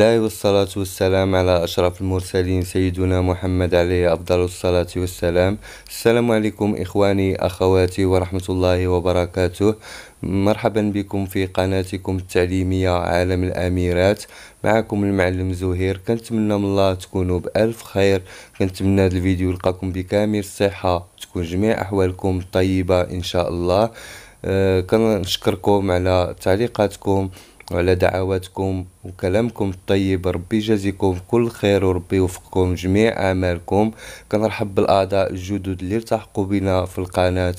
الله والصلاة والسلام على أشرف المرسلين سيدنا محمد عليه أفضل الصلاة والسلام السلام عليكم إخواني أخواتي ورحمة الله وبركاته مرحبا بكم في قناتكم التعليمية عالم الأميرات معكم المعلم زهير كنتمنى من الله تكونوا بألف خير كنتمنى هذا الفيديو يلقاكم بكامل الصحة تكون جميع أحوالكم طيبة إن شاء الله أه كنشكركم على تعليقاتكم وعلى دعواتكم وكلامكم الطيب ربي يجازيكم كل خير وربي يوفقكم جميع اعمالكم كنرحب بالاعضاء الجدد اللي التحقوا بنا في القناه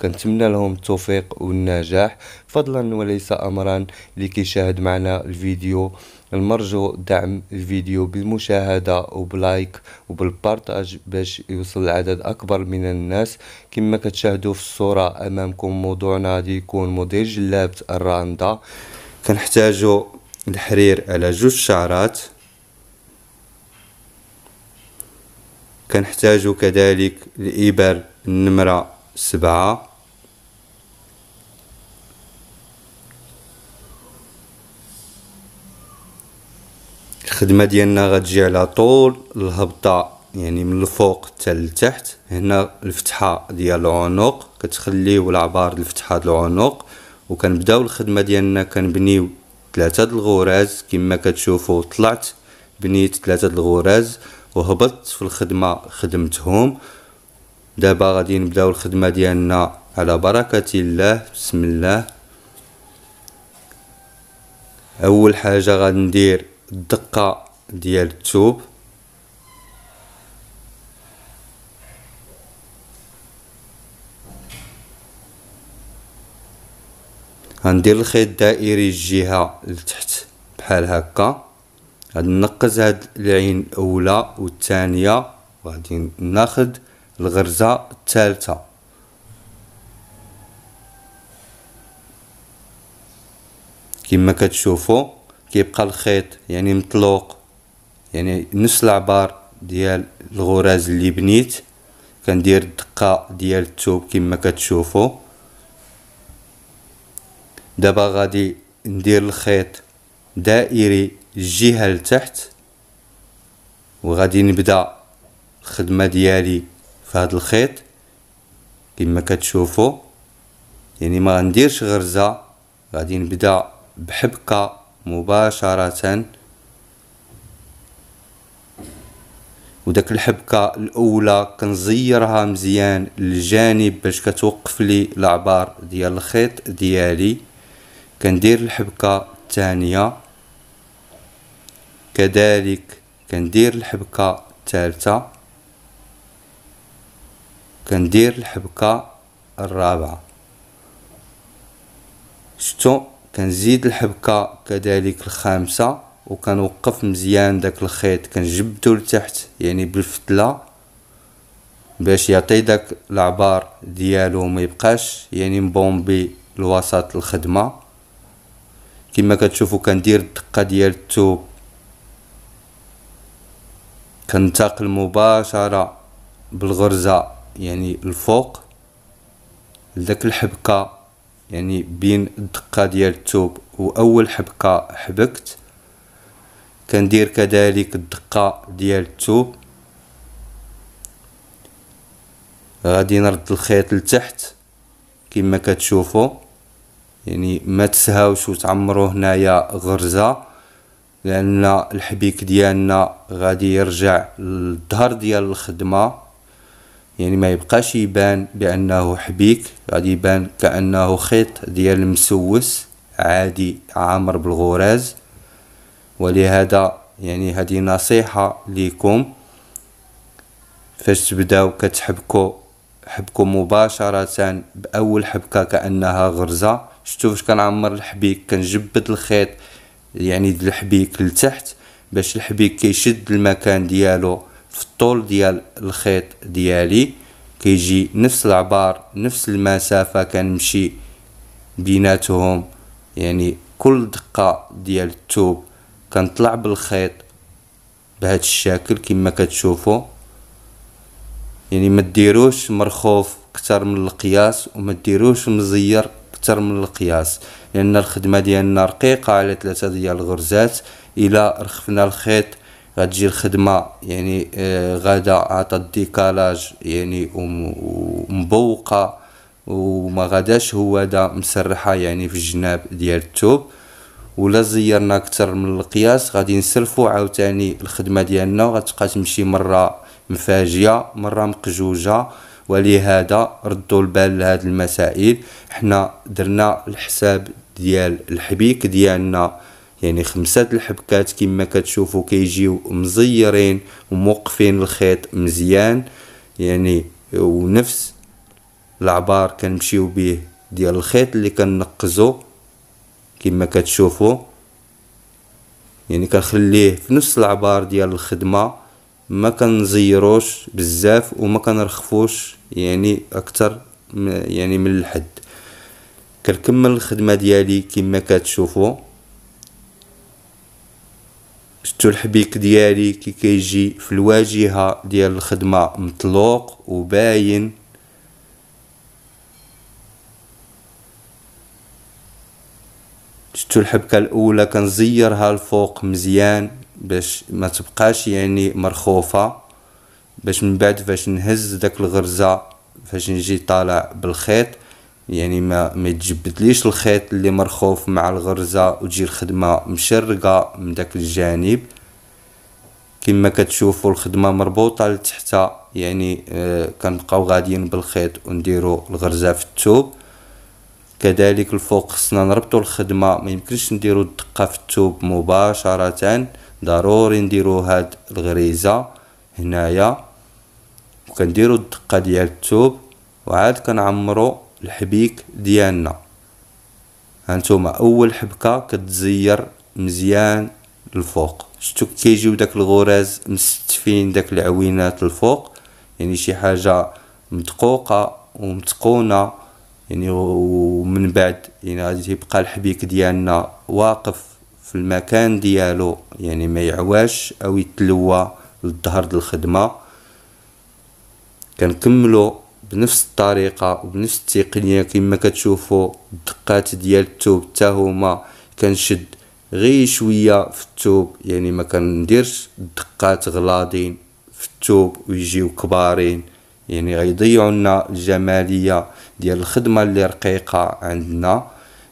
كنتمنى لهم التوفيق والنجاح فضلا وليس امرا لكي يشاهد معنا الفيديو المرجو دعم الفيديو بالمشاهدة وبلايك وبالبارتاج باش يوصل لعدد أكبر من الناس كما كتشاهدوا في الصورة أمامكم موضوعنا غادي يكون موديل جلابة الراندا كنحتاجو الحرير على جوج شعرات كنحتاجو كذلك الإبر النمرة سبعة الخدمة ديالنا غتجي على طول الهبطة يعني من الفوق حتى لتحت هنا الفتحة ديال العنق كتخليو العبار الفتحة ديال العنق وكنبداو الخدمه ديالنا كنبنيو ثلاثه د الغراز كما كتشوفوا طلعت بنيت ثلاثه د الغراز وهبطت في الخدمه خدمتهم دابا غادي نبداو الخدمه ديالنا على بركه الله بسم الله اول حاجه غندير الدقه ديال الثوب غندير الخيط الدائري الجهه لتحت بحال هكا غادي نقز هاد العين الاولى والثانيه وغادي ناخد الغرزه الثالثه كما كتشوفوا كيبقى الخيط يعني مطلوق يعني نفس العبار ديال الغراز اللي بنيت كندير الدقه ديال الثوب كما كتشوفوا دابا غادي ندير الخيط دائري الجهه لتحت وغادي نبدا الخدمه ديالي في هذا الخيط كما كتشوفوا يعني ما غنديرش غرزه غادي نبدا بحبكه مباشره وداك الحبكه الاولى كنزيرها مزيان للجانب باش كتوقف لي العبار ديال الخيط ديالي كندير الحبكة الثانية كذلك كندير الحبكة الثالثة كندير الحبكة الرابعة شتو كنزيد الحبكة كذلك الخامسة وكنوقف مزيان داك الخيط كنجبدو لتحت يعني بالفتلة باش يعطي داك العبار ديالو ما يبقاش يعني مبومبي الوسط الخدمه كما كتشوفوا كندير الدقه ديال الثوب كنتقل مباشره بالغرزه يعني الفوق لذاك الحبكه يعني بين الدقه ديال الثوب واول حبكه حبكت كندير كذلك الدقه ديال الثوب غادي نرد الخيط لتحت كما كتشوفوا يعني ما تسهاوش وتعمروا هنايا غرزه لان الحبيك ديالنا غادي يرجع للظهر ديال الخدمه يعني ما يبقاش يبان بانه حبيك غادي يبان كانه خيط ديال مسوس عادي عامر بالغراز ولهذا يعني هذه نصيحه ليكم فاش تبداو كتحبكو حبكو مباشره باول حبكه كانها غرزه شفتو فاش كنعمر الحبيك كنجبد الخيط يعني د الحبيك لتحت باش الحبيك كيشد المكان ديالو في الطول ديال الخيط ديالي كيجي نفس العبار نفس المسافة كنمشي بيناتهم يعني كل دقة ديال التوب كنطلع بالخيط بهذا الشكل كما كتشوفوا يعني ما مرخوف اكثر من القياس وما ديروش مزير أكثر من القياس لأن الخدمة ديالنا رقيقة على ثلاثة ديال الغرزات إلا رخفنا الخيط غتجي الخدمة يعني آه، غدا عطى الديكالاج يعني ومبوقة وما غداش هو دا مسرحة يعني في الجناب ديال الثوب ولا زيرنا اكثر من القياس غادي نسلفو عاوتاني الخدمه ديالنا وغتبقى تمشي مره مفاجيه مره مقجوجه ولهذا ردوا البال لهاد المسائل حنا درنا الحساب ديال الحبيك ديالنا يعني خمسة الحبكات كما كتشوفوا كيجيو مزيرين وموقفين الخيط مزيان يعني ونفس العبار كنمشيو به ديال الخيط اللي كنقزو كما كتشوفوا يعني كنخليه في نفس العبار ديال الخدمه ما كنزيروش بزاف وما كنرخفوش يعني اكثر يعني من الحد كنكمل الخدمه ديالي كما كتشوفوا شتو الحبيك ديالي كي كيجي في الواجهه ديال الخدمه مطلوق وباين شتو الحبكه الاولى كنزيرها الفوق مزيان باش ما تبقاش يعني مرخوفه باش من بعد فاش نهز داك الغرزه فاش نجي طالع بالخيط يعني ما ما يتجبدليش الخيط اللي مرخوف مع الغرزه وتجي الخدمه مشرقه من داك الجانب كما كتشوفوا الخدمه مربوطه لتحت يعني آه كنبقاو غاديين بالخيط ونديروا الغرزه في التوب كذلك الفوق خصنا نربطوا الخدمه ما يمكنش نديروا الدقه في التوب مباشره ضروري نديرو هاد الغريزه هنايا وكنديرو الدقه ديال و وعاد كنعمرو الحبيك ديالنا هانتوما اول حبكه كتزير مزيان الفوق شتو كيجيو داك الغراز مستفين داك العوينات الفوق يعني شي حاجه مدقوقه ومتقونه يعني ومن بعد يعني غادي يبقى الحبيك ديالنا واقف في المكان ديالو يعني ما يعواش او يتلوى للظهر د الخدمه كنكملو بنفس الطريقه وبنفس التقنيه كما كتشوفوا الدقات ديال الثوب حتى هما كنشد غير شويه في الثوب يعني ما كنديرش الدقات غلاضين في الثوب ويجيو كبارين يعني غيضيعوا لنا الجماليه ديال الخدمه اللي رقيقه عندنا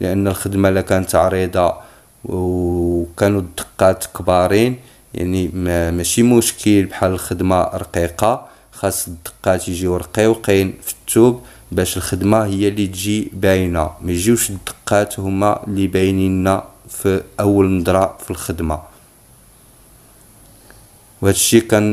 لان الخدمه اللي كانت عريضه وكانوا الدقات كبارين يعني ماشي مشكل بحال الخدمه رقيقه خاص الدقات يجيو رقيقين في التوب باش الخدمه هي اللي تجي باينه ما يجيوش الدقات هما اللي باينين في اول نظره في الخدمه وهذا الشيء كان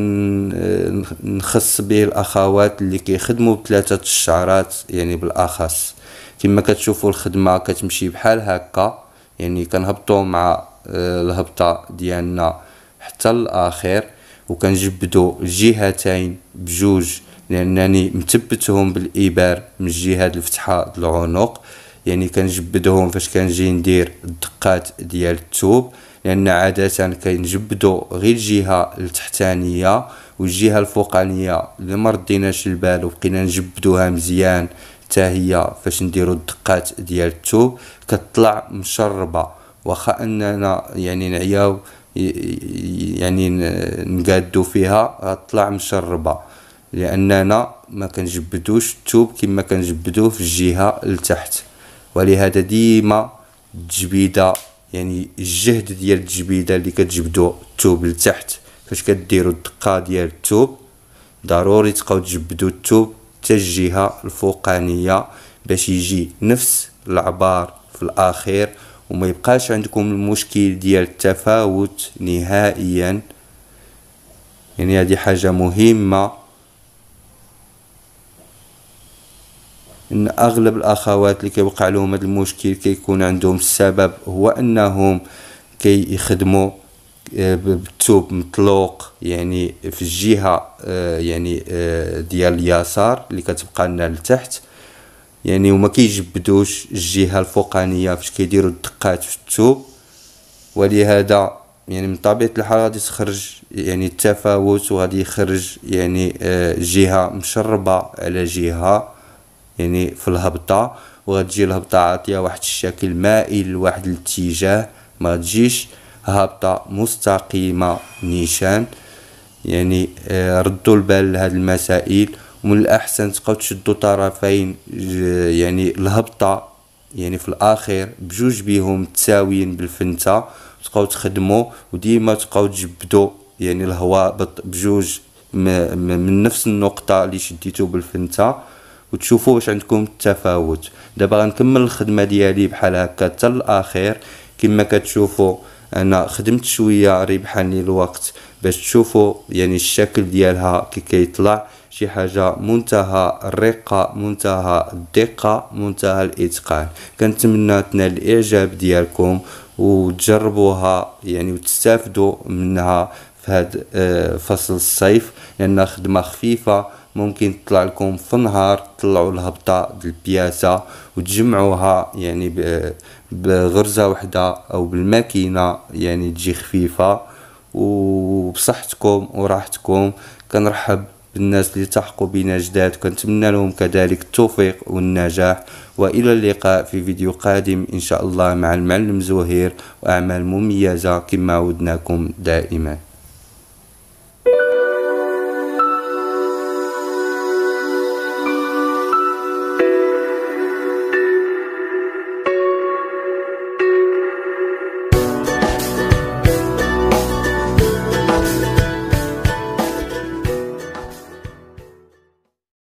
آه، نخص به الاخوات اللي كيخدموا بثلاثه الشعرات يعني بالاخص كما كتشوفوا الخدمه كتمشي بحال هكا يعني كنهبطوا مع آه، الهبطه ديالنا حتى الاخير وكنجبدوا الجهتين بجوج لانني مثبتهم بالابار من الجهه الفتحه العنق يعني كنجبدهم فاش كنجي ندير الدقات ديال التوب لان عاده كنجبدوا غير الجهه التحتانيه والجهه الفوقانيه اللي ما رديناش البال وبقينا نجبدوها مزيان حتى هي فاش نديرو الدقات ديال التوب كطلع مشربه واخا اننا يعني نعياو يعني نقادو فيها غتطلع مشربه لاننا ما كنجبدوش التوب كما كنجبدوه في الجهه لتحت ولهذا ديما التجبيده يعني الجهد ديال التجبيده اللي كتجبدو التوب لتحت فاش كديروا الدقه ديال التوب ضروري تبقاو تجبدوا التوب الجهه الفوقانيه باش يجي نفس العبار في الاخير وما يبقاش عندكم المشكل ديال التفاوت نهائيا يعني هذه حاجه مهمه ان اغلب الاخوات اللي كيوقع لهم هذا المشكل كيكون عندهم السبب هو انهم كيخدموا كي بتوب مطلوق يعني في الجهه آه، يعني آه، ديال اليسار اللي كتبقى لنا لتحت يعني وما كيجبدوش الجهه الفوقانيه فاش كيديروا الدقات في التوب ولهذا يعني من طبيعه الحال غادي تخرج يعني التفاوت وغادي يخرج يعني آه، جهه مشربه على جهه يعني في الهبطه وغتجي الهبطه عاطيه واحد الشكل مائل لواحد الاتجاه ما تجيش هابطة مستقيمة نيشان يعني آه، ردوا البال لهاد المسائل ومن الأحسن تبقاو تشدوا طرفين آه، يعني الهبطة يعني في الأخير بجوج بيهم تساويين بالفنتة تبقاو تخدموا وديما تبقاو تجبدوا يعني الهوابط بجوج من نفس النقطة اللي شديتو بالفنتة وتشوفوا واش عندكم التفاوت دابا غنكمل الخدمة ديالي بحال هكا حتى الأخير كما كتشوفوا انا خدمت شويه ربحاني الوقت باش تشوفوا يعني الشكل ديالها كي كيطلع شي حاجه منتهى الرقه منتهى الدقه منتهى الاتقان كنتمنى تنال الاعجاب ديالكم وتجربوها يعني وتستافدوا منها في هذا آه، فصل الصيف لانها خدمه خفيفه ممكن تطلع لكم في النهار تطلعوا الهبطة البياسة وتجمعوها يعني بغرزة وحدة او بالماكينة يعني تجي خفيفة وبصحتكم وراحتكم كنرحب بالناس اللي تحقوا بنا جداد كنتمنى لهم كذلك التوفيق والنجاح والى اللقاء في فيديو قادم ان شاء الله مع المعلم زهير واعمال مميزه كما عودناكم دائما